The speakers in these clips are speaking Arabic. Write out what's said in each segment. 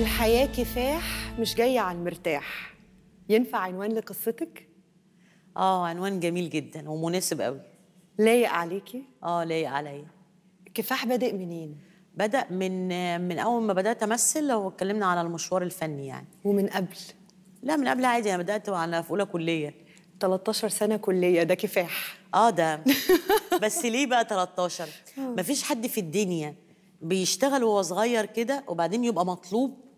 الحياة كفاح مش جاية على المرتاح ينفع عنوان لقصتك؟ اه عنوان جميل جدا ومناسب قوي لايق عليكي؟ اه لايق عليا كفاح بادئ منين؟ بدأ من من أول ما بدأت أمثل لو اتكلمنا على المشوار الفني يعني ومن قبل؟ لا من قبل عادي أنا بدأت على في أولى كلية 13 سنة كلية ده كفاح اه ده بس ليه بقى 13 آه. مفيش حد في الدنيا بيشتغل وهو صغير كده وبعدين يبقى مطلوب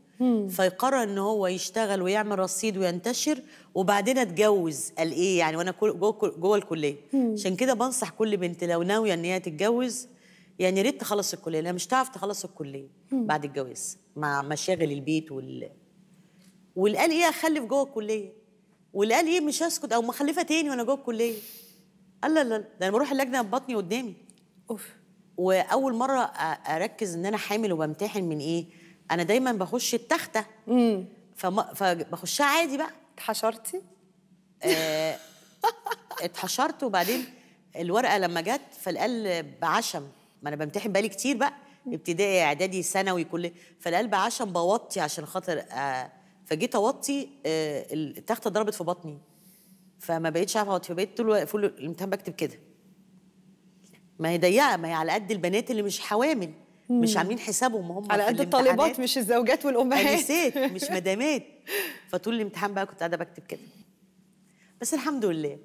فيقرر ان هو يشتغل ويعمل رصيد وينتشر وبعدين اتجوز قال ايه يعني وانا جوه جوه الكليه عشان كده بنصح كل بنت لو ناويه ان هي تتجوز يعني يا ريت تخلص الكليه لان مش هتعرف تخلص الكليه بعد الجواز مع مشاغل البيت وال والقال ايه اخلف جوه الكليه والقال ايه مش هسكت او مخلفه تاني وانا جوه الكليه قال لا لا ده انا بروح اللجنه ببطني قدامي اوف واول مره اركز ان انا حامل وبمتحن من ايه انا دايما بخش التخته امم فبخشها عادي بقى اتحشرتي؟ آه اتحشرت وبعدين الورقه لما جت فالقال بعشم ما انا بمتحن بالي كتير بقى ابتدائي اعدادي ثانوي كل فالقال بعشم بوطي عشان خاطر آه فجيت اوطي آه التخته ضربت في بطني فما بقتش عارفه اوطي فبقيت طول الامتحان بكتب كده ما هي ضيقه ما هي على قد البنات اللي مش حوامل مش عاملين حسابهم هم على قد الطالبات مش الزوجات والامهات نسيت مش مدامات فطول الامتحان بقى كنت قاعده بكتب كده بس الحمد لله